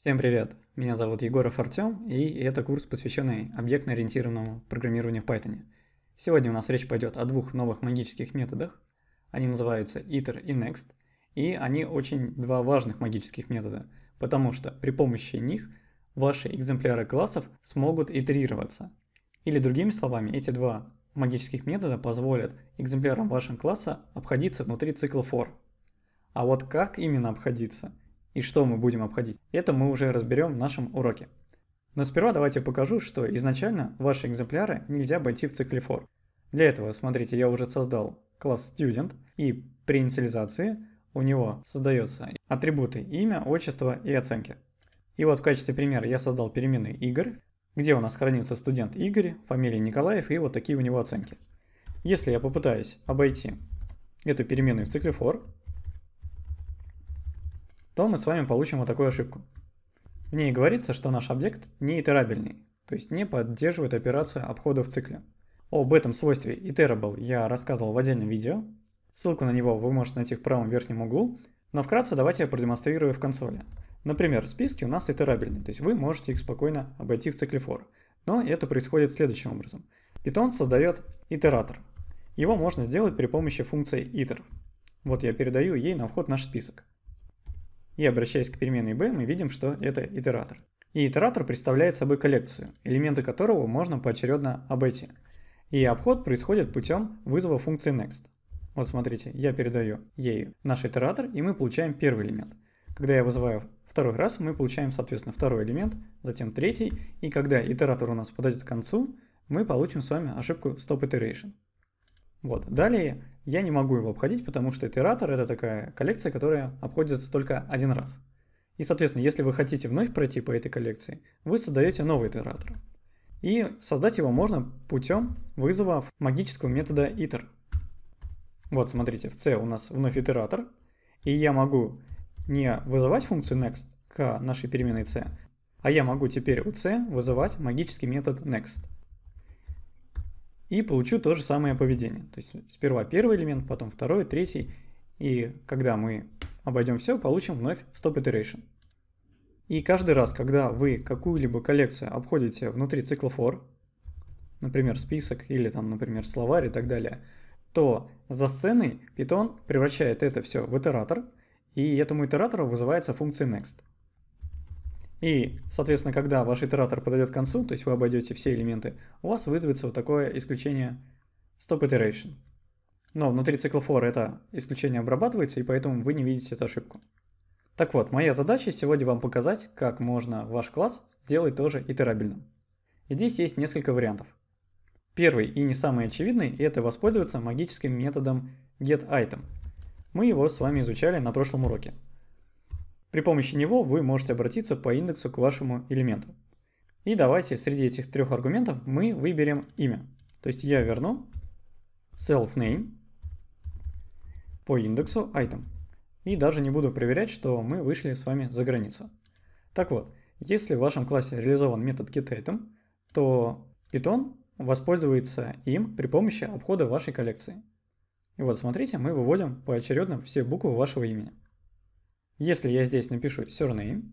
Всем привет! Меня зовут Егоров Артем, и это курс, посвященный объектно-ориентированному программированию в Python. Сегодня у нас речь пойдет о двух новых магических методах. Они называются iter и next, и они очень два важных магических метода, потому что при помощи них ваши экземпляры классов смогут итерироваться. Или другими словами, эти два магических метода позволят экземплярам вашего класса обходиться внутри цикла for. А вот как именно обходиться – и что мы будем обходить. Это мы уже разберем в нашем уроке. Но сперва давайте покажу, что изначально ваши экземпляры нельзя обойти в цикле for. Для этого, смотрите, я уже создал класс student, и при инициализации у него создаются атрибуты имя, отчество и оценки. И вот в качестве примера я создал переменную Игорь, где у нас хранится студент Игорь, фамилия Николаев и вот такие у него оценки. Если я попытаюсь обойти эту переменную в цикле for, то мы с вами получим вот такую ошибку. В ней говорится, что наш объект не итерабельный, то есть не поддерживает операцию обхода в цикле. Об этом свойстве iterable я рассказывал в отдельном видео, ссылку на него вы можете найти в правом верхнем углу, но вкратце давайте я продемонстрирую в консоли. Например, списки у нас итерабельны, то есть вы можете их спокойно обойти в цикле for, но это происходит следующим образом. Python создает итератор. Его можно сделать при помощи функции iter. Вот я передаю ей на вход наш список и обращаясь к переменной b, мы видим, что это итератор. И итератор представляет собой коллекцию, элементы которого можно поочередно обойти. И обход происходит путем вызова функции next. Вот смотрите, я передаю ей наш итератор, и мы получаем первый элемент. Когда я вызываю второй раз, мы получаем, соответственно, второй элемент, затем третий, и когда итератор у нас подойдет к концу, мы получим с вами ошибку stop iteration. Вот. Далее я не могу его обходить, потому что итератор — это такая коллекция, которая обходится только один раз. И, соответственно, если вы хотите вновь пройти по этой коллекции, вы создаете новый итератор. И создать его можно путем вызова магического метода iter. Вот, смотрите, в C у нас вновь итератор, и я могу не вызывать функцию next к нашей переменной c, а я могу теперь у c вызывать магический метод next и получу то же самое поведение. То есть сперва первый элемент, потом второй, третий, и когда мы обойдем все, получим вновь stop iteration. И каждый раз, когда вы какую-либо коллекцию обходите внутри цикла for, например, список или там, например, словарь и так далее, то за сценой Python превращает это все в итератор, и этому итератору вызывается функция next. И, соответственно, когда ваш итератор подойдет к концу, то есть вы обойдете все элементы, у вас выдавится вот такое исключение stop iteration. Но внутри цикла for это исключение обрабатывается, и поэтому вы не видите эту ошибку. Так вот, моя задача сегодня вам показать, как можно ваш класс сделать тоже итерабельным. И здесь есть несколько вариантов. Первый и не самый очевидный – это воспользоваться магическим методом getItem. Мы его с вами изучали на прошлом уроке. При помощи него вы можете обратиться по индексу к вашему элементу. И давайте среди этих трех аргументов мы выберем имя. То есть я верну self-name по индексу item. И даже не буду проверять, что мы вышли с вами за границу. Так вот, если в вашем классе реализован метод getItem, то Python воспользуется им при помощи обхода вашей коллекции. И вот смотрите, мы выводим поочередно все буквы вашего имени. Если я здесь напишу surname,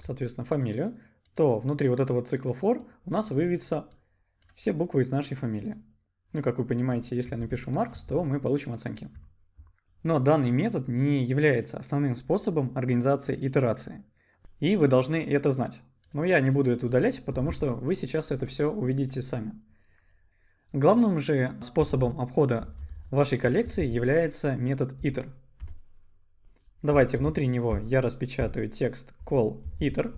соответственно, фамилию, то внутри вот этого цикла for у нас выявится все буквы из нашей фамилии. Ну, как вы понимаете, если я напишу Маркс, то мы получим оценки. Но данный метод не является основным способом организации итерации. И вы должны это знать. Но я не буду это удалять, потому что вы сейчас это все увидите сами. Главным же способом обхода вашей коллекции является метод iter. Давайте внутри него я распечатаю текст call iter.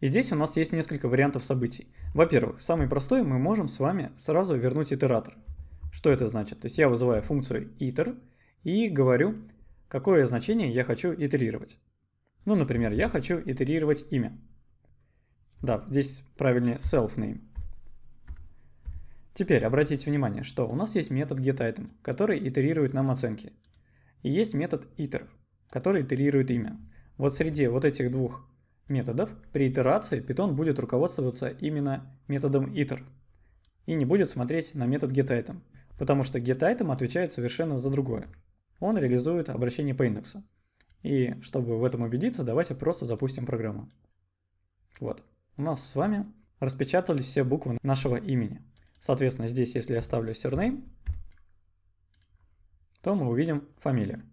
И здесь у нас есть несколько вариантов событий. Во-первых, самый простой мы можем с вами сразу вернуть итератор. Что это значит? То есть я вызываю функцию iter и говорю, какое значение я хочу итерировать. Ну, например, я хочу итерировать имя. Да, здесь правильнее self name. Теперь обратите внимание, что у нас есть метод getItem, который итерирует нам оценки. И есть метод iter, который итерирует имя. Вот среди вот этих двух методов при итерации Python будет руководствоваться именно методом iter и не будет смотреть на метод getItem, потому что getItem отвечает совершенно за другое. Он реализует обращение по индексу. И чтобы в этом убедиться, давайте просто запустим программу. Вот. У нас с вами распечатали все буквы нашего имени. Соответственно, здесь, если я ставлю surname, то мы увидим фамилию.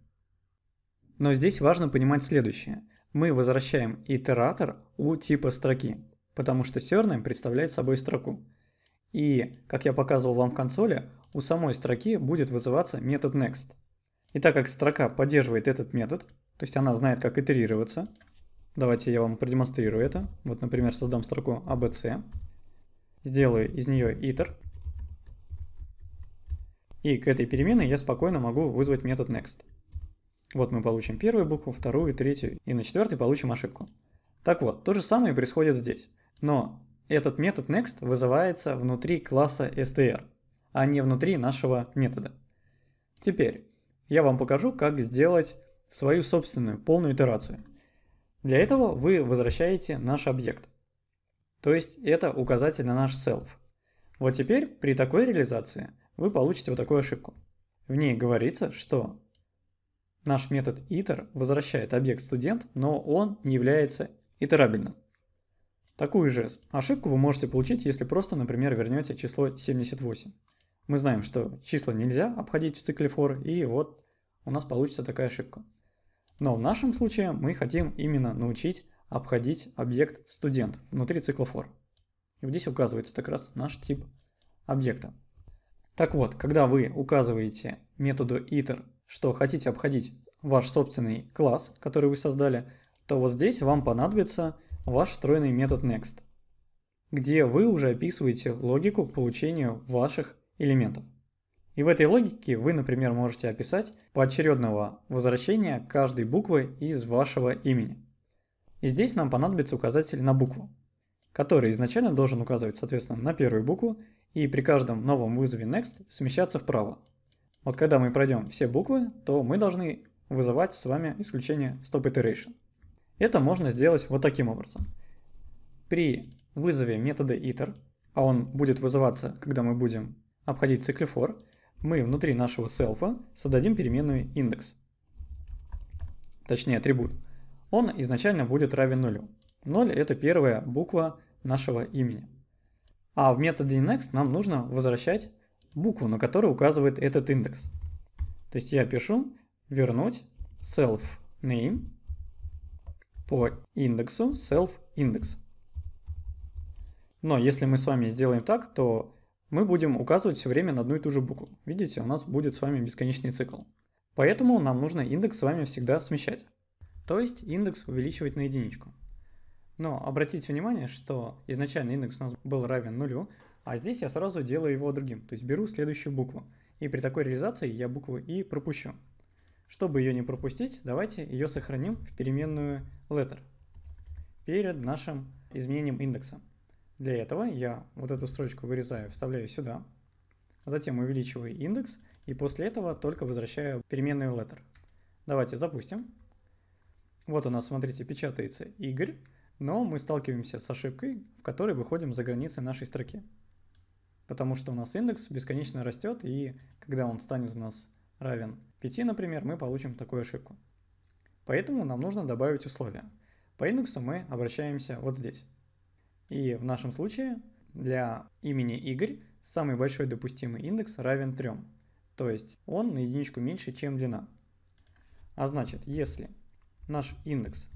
Но здесь важно понимать следующее. Мы возвращаем итератор у типа строки, потому что surname представляет собой строку. И, как я показывал вам в консоли, у самой строки будет вызываться метод next. И так как строка поддерживает этот метод, то есть она знает, как итерироваться, давайте я вам продемонстрирую это. Вот, например, создам строку ABC, сделаю из нее итер. И к этой переменной я спокойно могу вызвать метод next. Вот мы получим первую букву, вторую, третью, и на четвертой получим ошибку. Так вот, то же самое происходит здесь. Но этот метод next вызывается внутри класса str, а не внутри нашего метода. Теперь я вам покажу, как сделать свою собственную полную итерацию. Для этого вы возвращаете наш объект. То есть это указатель на наш self. Вот теперь при такой реализации – вы получите вот такую ошибку. В ней говорится, что наш метод iter возвращает объект студент, но он не является итерабельным. Такую же ошибку вы можете получить, если просто, например, вернете число 78. Мы знаем, что числа нельзя обходить в цикле for, и вот у нас получится такая ошибка. Но в нашем случае мы хотим именно научить обходить объект студент внутри цикла for. И вот здесь указывается как раз наш тип объекта. Так вот, когда вы указываете методу iter, что хотите обходить ваш собственный класс, который вы создали, то вот здесь вам понадобится ваш встроенный метод next, где вы уже описываете логику получения ваших элементов. И в этой логике вы, например, можете описать поочередного возвращения каждой буквы из вашего имени. И здесь нам понадобится указатель на букву, который изначально должен указывать, соответственно, на первую букву и при каждом новом вызове next смещаться вправо. Вот когда мы пройдем все буквы, то мы должны вызывать с вами исключение stop iteration. Это можно сделать вот таким образом. При вызове метода iter, а он будет вызываться, когда мы будем обходить цикле for, мы внутри нашего селфа создадим переменную index, точнее атрибут. Он изначально будет равен нулю. 0 это первая буква нашего имени. А в методе next нам нужно возвращать букву, на которую указывает этот индекс. То есть я пишу вернуть self name по индексу self index. Но если мы с вами сделаем так, то мы будем указывать все время на одну и ту же букву. Видите, у нас будет с вами бесконечный цикл. Поэтому нам нужно индекс с вами всегда смещать. То есть индекс увеличивать на единичку. Но обратите внимание, что изначально индекс у нас был равен нулю, а здесь я сразу делаю его другим, то есть беру следующую букву. И при такой реализации я букву И пропущу. Чтобы ее не пропустить, давайте ее сохраним в переменную letter перед нашим изменением индекса. Для этого я вот эту строчку вырезаю, вставляю сюда, затем увеличиваю индекс и после этого только возвращаю переменную letter. Давайте запустим. Вот у нас, смотрите, печатается Игорь но мы сталкиваемся с ошибкой, в которой выходим за границы нашей строки. Потому что у нас индекс бесконечно растет, и когда он станет у нас равен 5, например, мы получим такую ошибку. Поэтому нам нужно добавить условия. По индексу мы обращаемся вот здесь. И в нашем случае для имени Игорь самый большой допустимый индекс равен 3. То есть он на единичку меньше, чем длина. А значит, если наш индекс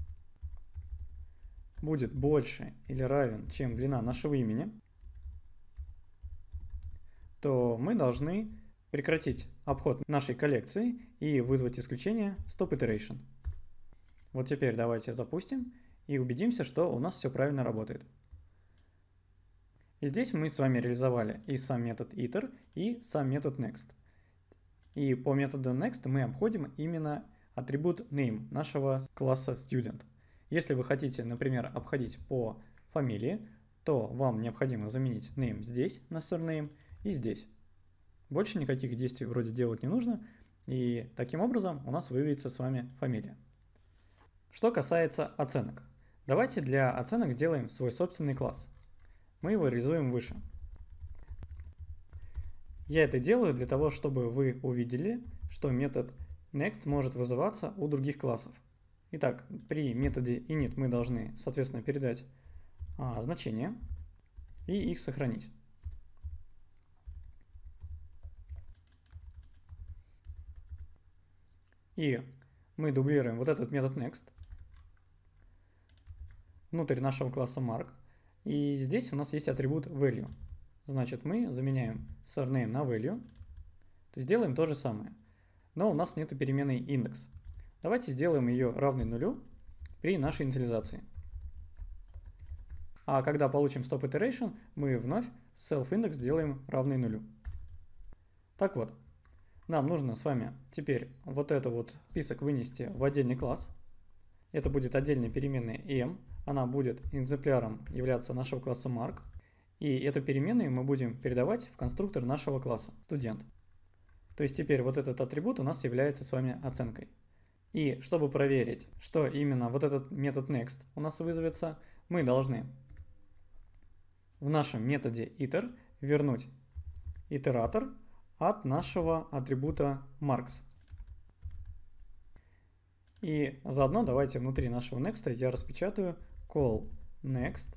будет больше или равен, чем длина нашего имени, то мы должны прекратить обход нашей коллекции и вызвать исключение stop iteration. Вот теперь давайте запустим и убедимся, что у нас все правильно работает. И здесь мы с вами реализовали и сам метод iter, и сам метод next. И по методу next мы обходим именно атрибут name нашего класса student. Если вы хотите, например, обходить по фамилии, то вам необходимо заменить name здесь на surname и здесь. Больше никаких действий вроде делать не нужно, и таким образом у нас выявится с вами фамилия. Что касается оценок. Давайте для оценок сделаем свой собственный класс. Мы его реализуем выше. Я это делаю для того, чтобы вы увидели, что метод next может вызываться у других классов. Итак, при методе init мы должны, соответственно, передать а, значения и их сохранить. И мы дублируем вот этот метод next внутрь нашего класса mark. И здесь у нас есть атрибут value. Значит, мы заменяем surname на value. То есть делаем то же самое. Но у нас нету переменной индекс. Давайте сделаем ее равной нулю при нашей инициализации. А когда получим stop iteration, мы вновь self-index сделаем равный нулю. Так вот, нам нужно с вами теперь вот этот вот список вынести в отдельный класс. Это будет отдельная переменная m, она будет экземпляром являться нашего класса mark. И эту переменную мы будем передавать в конструктор нашего класса студент. То есть теперь вот этот атрибут у нас является с вами оценкой. И чтобы проверить, что именно вот этот метод next у нас вызовется, мы должны в нашем методе iter вернуть итератор от нашего атрибута marks. И заодно давайте внутри нашего next я распечатаю call next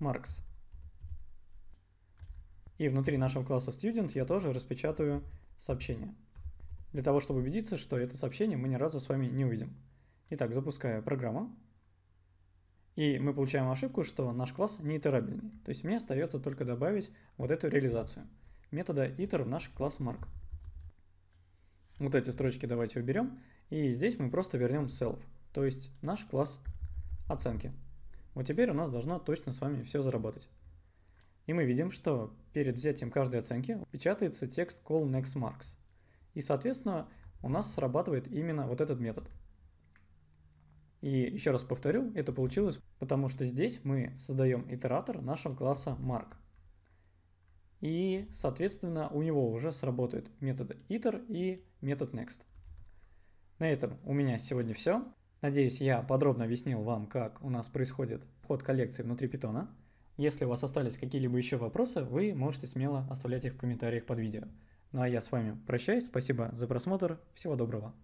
marks. И внутри нашего класса student я тоже распечатаю сообщение для того, чтобы убедиться, что это сообщение мы ни разу с вами не увидим. Итак, запускаю программу. И мы получаем ошибку, что наш класс не итерабельный. То есть мне остается только добавить вот эту реализацию метода iter в наш класс mark. Вот эти строчки давайте уберем. И здесь мы просто вернем self, то есть наш класс оценки. Вот теперь у нас должно точно с вами все заработать. И мы видим, что перед взятием каждой оценки печатается текст call next marks. И, соответственно, у нас срабатывает именно вот этот метод. И еще раз повторю, это получилось, потому что здесь мы создаем итератор нашего класса mark. И, соответственно, у него уже сработают методы iter и метод next. На этом у меня сегодня все. Надеюсь, я подробно объяснил вам, как у нас происходит вход коллекции внутри питона. Если у вас остались какие-либо еще вопросы, вы можете смело оставлять их в комментариях под видео. Ну а я с вами прощаюсь, спасибо за просмотр, всего доброго.